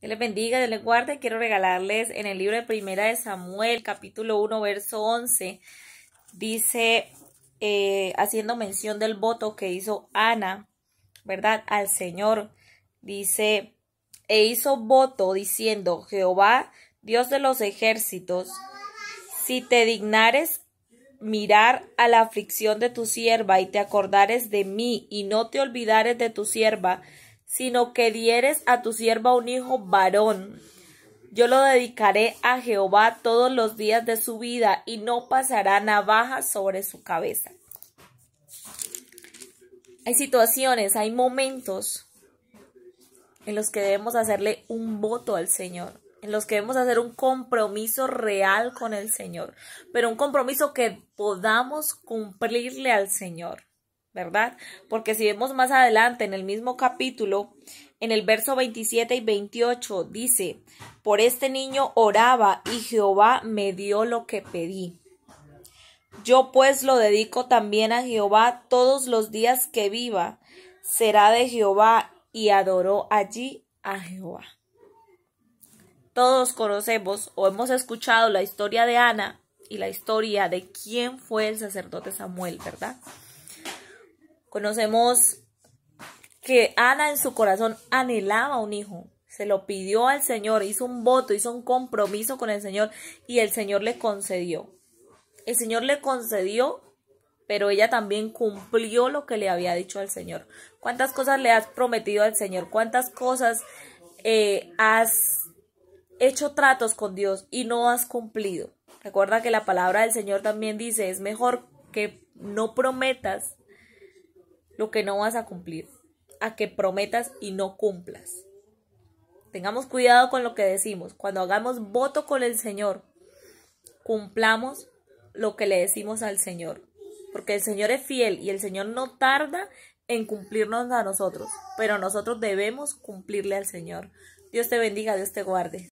Dios les bendiga, Dios les guarde. Quiero regalarles en el libro de Primera de Samuel, capítulo 1, verso 11, dice, eh, haciendo mención del voto que hizo Ana, ¿verdad? Al Señor, dice, e hizo voto diciendo, Jehová, Dios de los ejércitos, si te dignares mirar a la aflicción de tu sierva y te acordares de mí y no te olvidares de tu sierva, sino que dieres a tu sierva un hijo varón. Yo lo dedicaré a Jehová todos los días de su vida y no pasará navaja sobre su cabeza. Hay situaciones, hay momentos en los que debemos hacerle un voto al Señor, en los que debemos hacer un compromiso real con el Señor, pero un compromiso que podamos cumplirle al Señor. ¿verdad? Porque si vemos más adelante en el mismo capítulo, en el verso 27 y 28 dice, por este niño oraba y Jehová me dio lo que pedí. Yo pues lo dedico también a Jehová todos los días que viva. Será de Jehová y adoró allí a Jehová. Todos conocemos o hemos escuchado la historia de Ana y la historia de quién fue el sacerdote Samuel, ¿verdad? Conocemos que Ana en su corazón anhelaba un hijo, se lo pidió al Señor, hizo un voto, hizo un compromiso con el Señor y el Señor le concedió. El Señor le concedió, pero ella también cumplió lo que le había dicho al Señor. ¿Cuántas cosas le has prometido al Señor? ¿Cuántas cosas eh, has hecho tratos con Dios y no has cumplido? Recuerda que la palabra del Señor también dice, es mejor que no prometas lo que no vas a cumplir, a que prometas y no cumplas. Tengamos cuidado con lo que decimos. Cuando hagamos voto con el Señor, cumplamos lo que le decimos al Señor. Porque el Señor es fiel y el Señor no tarda en cumplirnos a nosotros, pero nosotros debemos cumplirle al Señor. Dios te bendiga, Dios te guarde.